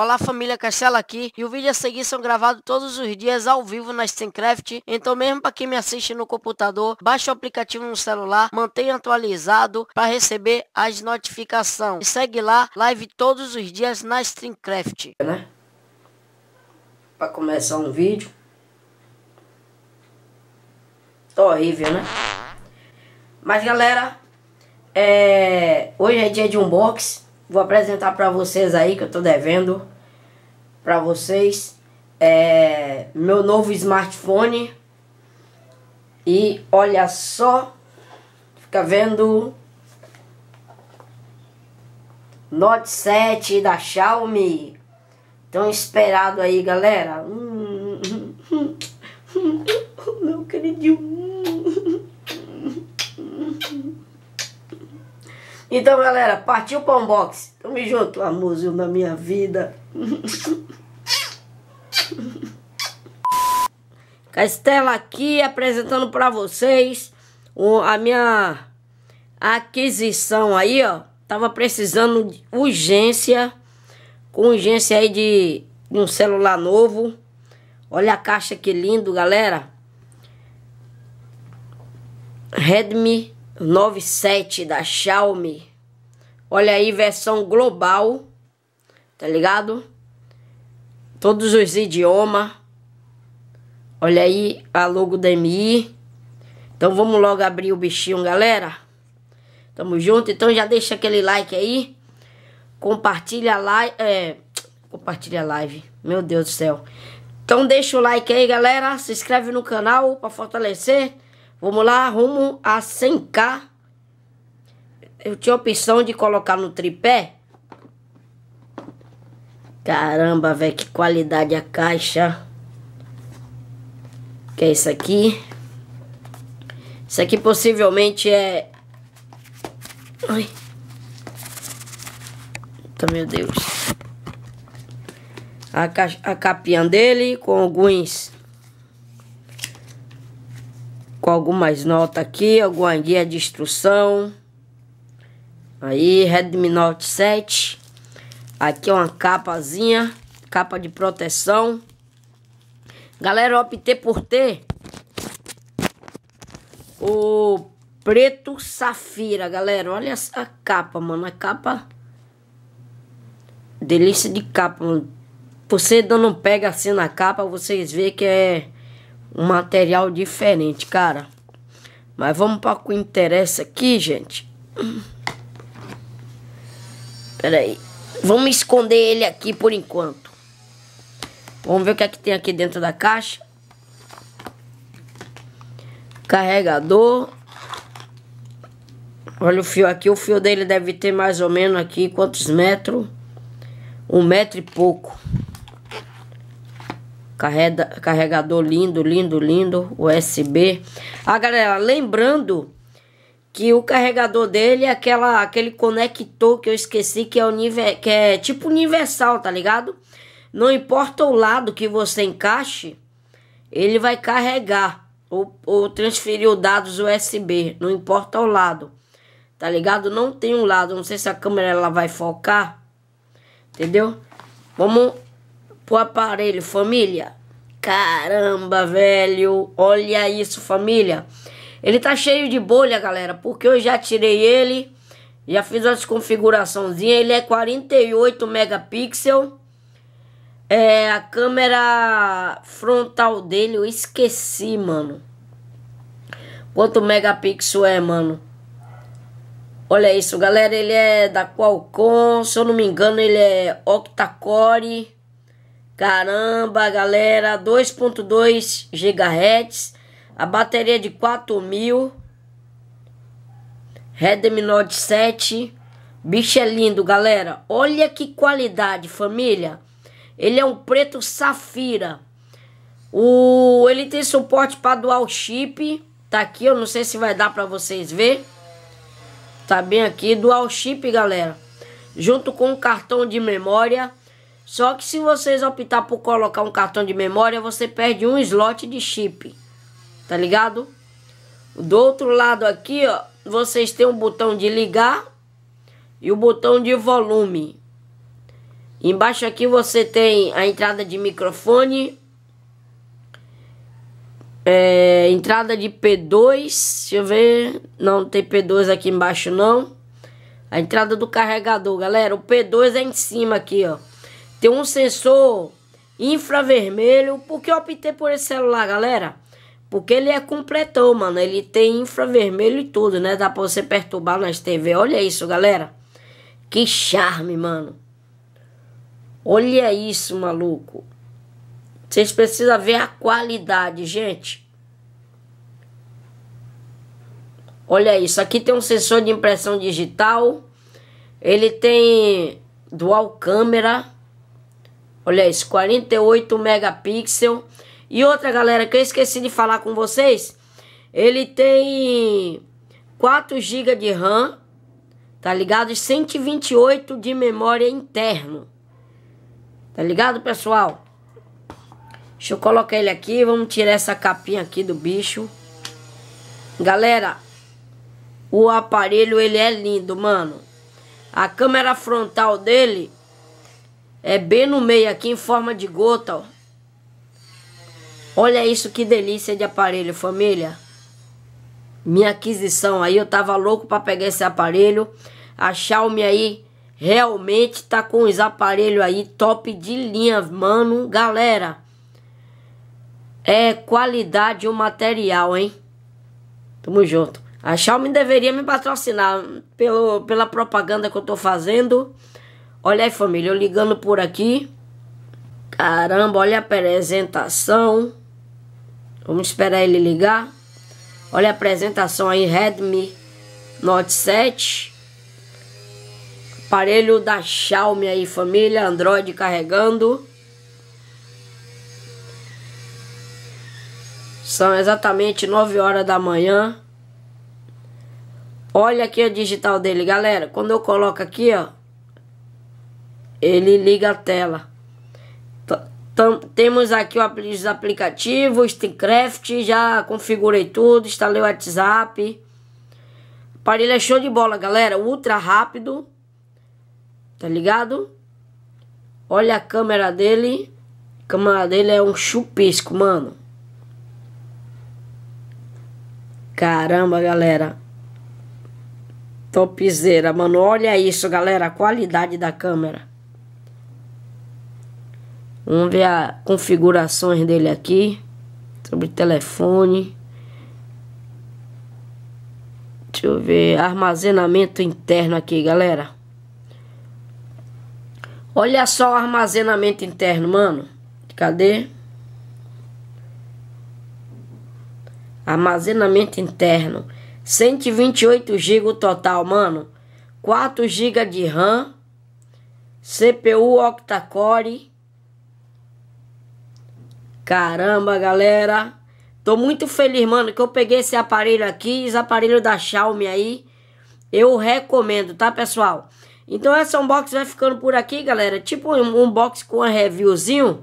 Olá família Castela aqui e o vídeo a seguir são gravados todos os dias ao vivo na Steamcraft, então mesmo para quem me assiste no computador, baixe o aplicativo no celular, mantenha atualizado para receber as notificações. E segue lá, live todos os dias na Steamcraft. Né? Para começar um vídeo. Tô horrível, né? Mas galera, é... hoje é dia de unboxing. Vou apresentar para vocês aí que eu tô devendo para vocês é, meu novo smartphone. E olha só, fica vendo Note 7 da Xiaomi. Tão esperado aí, galera. meu acredito. Então, galera, partiu pão box. Tamo junto, amorzinho da minha vida. Castela aqui apresentando para vocês a minha aquisição aí, ó. Tava precisando de urgência, com urgência aí de, de um celular novo. Olha a caixa que lindo, galera. Redmi 97 da Xiaomi. Olha aí, versão global, tá ligado? Todos os idiomas. Olha aí a logo da MI. Então vamos logo abrir o bichinho, galera. Tamo junto, então já deixa aquele like aí. Compartilha a live, é, compartilha a live. Meu Deus do céu. Então deixa o like aí, galera. Se inscreve no canal para fortalecer. Vamos lá, rumo a 100k. Eu tinha a opção de colocar no tripé. Caramba, velho, que qualidade a caixa. Que é isso aqui. Isso aqui possivelmente é... Ai. Então, meu Deus. A, ca... a capinha dele com alguns com algumas notas aqui, alguma guia de instrução. Aí, Redmi Note 7. Aqui é uma capazinha, capa de proteção. Galera, eu optei por ter o preto safira, galera. Olha essa capa, mano. A capa... Delícia de capa, mano. Você dando um pega assim na capa, vocês vê que é um material diferente, cara. Mas vamos para o que interessa aqui, gente. Pera aí. Vamos esconder ele aqui por enquanto. Vamos ver o que é que tem aqui dentro da caixa. Carregador. Olha o fio aqui. O fio dele deve ter mais ou menos aqui quantos metros? Um metro e pouco. Carrega, carregador lindo, lindo, lindo, USB. Ah, galera, lembrando que o carregador dele é aquela, aquele conector que eu esqueci que é o nível, que é tipo universal, tá ligado? Não importa o lado que você encaixe, ele vai carregar ou, ou transferir os dados USB, não importa o lado. Tá ligado? Não tem um lado, não sei se a câmera ela vai focar. Entendeu? Vamos pro aparelho, família. Caramba, velho. Olha isso, família. Ele tá cheio de bolha, galera, porque eu já tirei ele, já fiz uma desconfiguraçãozinha. Ele é 48 megapixels. É, a câmera frontal dele eu esqueci, mano. Quanto megapixel é, mano? Olha isso, galera. Ele é da Qualcomm. Se eu não me engano, ele é octa-core. Caramba, galera, 2.2 GHz, a bateria é de 4000, Redmi Note 7. Bicho é lindo, galera. Olha que qualidade, família. Ele é um preto safira. O ele tem suporte para dual chip, tá aqui, eu não sei se vai dar para vocês ver. Tá bem aqui dual chip, galera. Junto com o cartão de memória só que se vocês optar por colocar um cartão de memória, você perde um slot de chip. Tá ligado? Do outro lado aqui, ó, vocês têm um botão de ligar e o botão de volume. Embaixo aqui você tem a entrada de microfone, é, entrada de P2, deixa eu ver, não tem P2 aqui embaixo não. A entrada do carregador, galera, o P2 é em cima aqui, ó. Tem um sensor infravermelho. Por que eu optei por esse celular, galera? Porque ele é completão, mano. Ele tem infravermelho e tudo, né? Dá pra você perturbar nas TV. Olha isso, galera. Que charme, mano. Olha isso, maluco. Vocês precisam ver a qualidade, gente. Olha isso. Aqui tem um sensor de impressão digital. Ele tem dual câmera. Olha isso, 48 megapixels. E outra, galera, que eu esqueci de falar com vocês. Ele tem 4 GB de RAM, tá ligado? E 128 de memória interno. Tá ligado, pessoal? Deixa eu colocar ele aqui. Vamos tirar essa capinha aqui do bicho. Galera, o aparelho ele é lindo, mano. A câmera frontal dele é bem no meio aqui em forma de gota, ó. Olha isso que delícia de aparelho, família. Minha aquisição aí, eu tava louco para pegar esse aparelho. A Xiaomi aí realmente tá com os aparelhos aí top de linha, mano, galera. É qualidade o material, hein? Tamo junto. A Xiaomi deveria me patrocinar pelo, pela propaganda que eu tô fazendo. Olha aí, família, eu ligando por aqui. Caramba, olha a apresentação. Vamos esperar ele ligar. Olha a apresentação aí, Redmi Note 7. Aparelho da Xiaomi aí, família. Android carregando. São exatamente 9 horas da manhã. Olha aqui a digital dele, galera. Quando eu coloco aqui, ó ele liga a tela. temos aqui os aplicativos, Steamcraft, já configurei tudo, instalei o WhatsApp. O aparelho é show de bola, galera, ultra rápido. Tá ligado? Olha a câmera dele. A câmera dele é um chupisco, mano. Caramba, galera. Topzera, mano. Olha isso, galera. A qualidade da câmera. Vamos ver as configurações dele aqui. Sobre telefone. Deixa eu ver. Armazenamento interno aqui, galera. Olha só o armazenamento interno, mano. Cadê? Armazenamento interno. 128 GB total, mano. 4 GB de RAM. CPU octa-core. Caramba, galera. Tô muito feliz, mano, que eu peguei esse aparelho aqui, esse aparelho da Xiaomi aí. Eu recomendo, tá, pessoal? Então essa unboxing vai ficando por aqui, galera. Tipo um unboxing com a reviewzinho.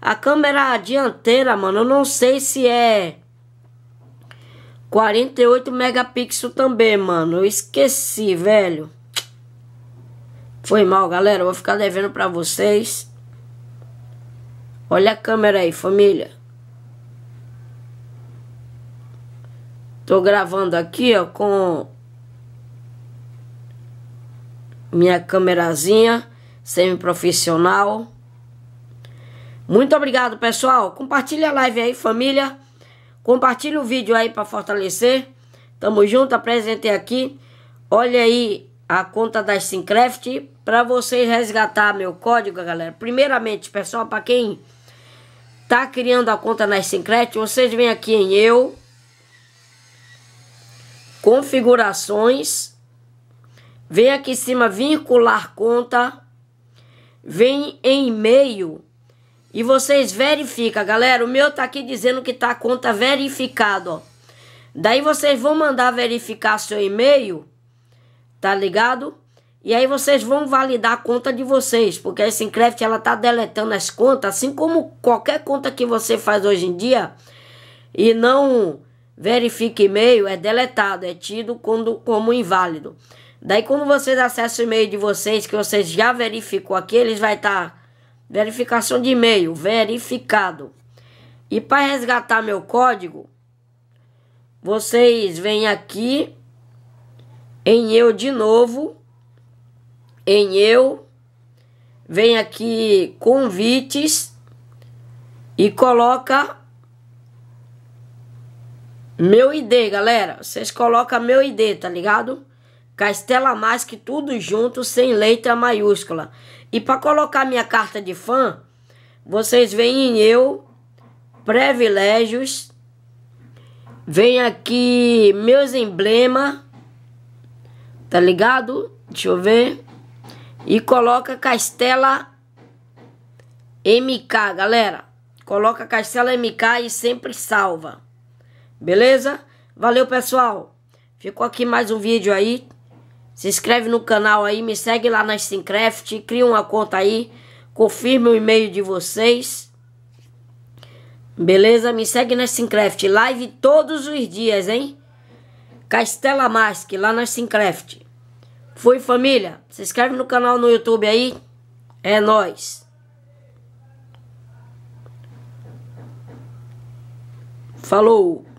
A câmera dianteira, mano, eu não sei se é 48 megapixels também, mano. Eu esqueci, velho. Foi mal, galera. Eu vou ficar devendo pra vocês. Olha a câmera aí, família. Tô gravando aqui, ó, com minha câmerazinha semi-profissional. Muito obrigado, pessoal. Compartilha a live aí, família. Compartilha o vídeo aí para fortalecer. Tamo junto, apresentei aqui. Olha aí a conta da SimCraft para vocês resgatar meu código, galera. Primeiramente, pessoal, para quem Tá criando a conta na Syncret? Vocês vêm aqui em eu, configurações, vem aqui em cima vincular conta, vem em e-mail e vocês verificam, galera. O meu tá aqui dizendo que tá a conta verificado, ó. Daí vocês vão mandar verificar seu e-mail, tá ligado? E aí vocês vão validar a conta de vocês, porque a Sincraft ela tá deletando as contas, assim como qualquer conta que você faz hoje em dia e não verifica e-mail, é deletado, é tido quando, como inválido. Daí quando vocês acessam o e-mail de vocês, que vocês já verificou aqui, eles vai estar tá, verificação de e-mail, verificado. E para resgatar meu código, vocês vêm aqui em eu de novo em eu, vem aqui convites e coloca meu ID, galera. Vocês colocam meu ID, tá ligado? Castela Mask, tudo junto, sem letra maiúscula. E para colocar minha carta de fã, vocês vêm em eu, privilégios, vem aqui meus emblemas, tá ligado? Deixa eu ver. E coloca Castela MK, galera. Coloca Castela MK e sempre salva. Beleza? Valeu, pessoal. Ficou aqui mais um vídeo aí. Se inscreve no canal aí, me segue lá na Steamcraft, cria uma conta aí, confirme o e-mail de vocês. Beleza? Me segue na Steamcraft, live todos os dias, hein? Castela Mask, lá na Steamcraft. Foi família, se inscreve no canal no YouTube aí. É nós. Falou.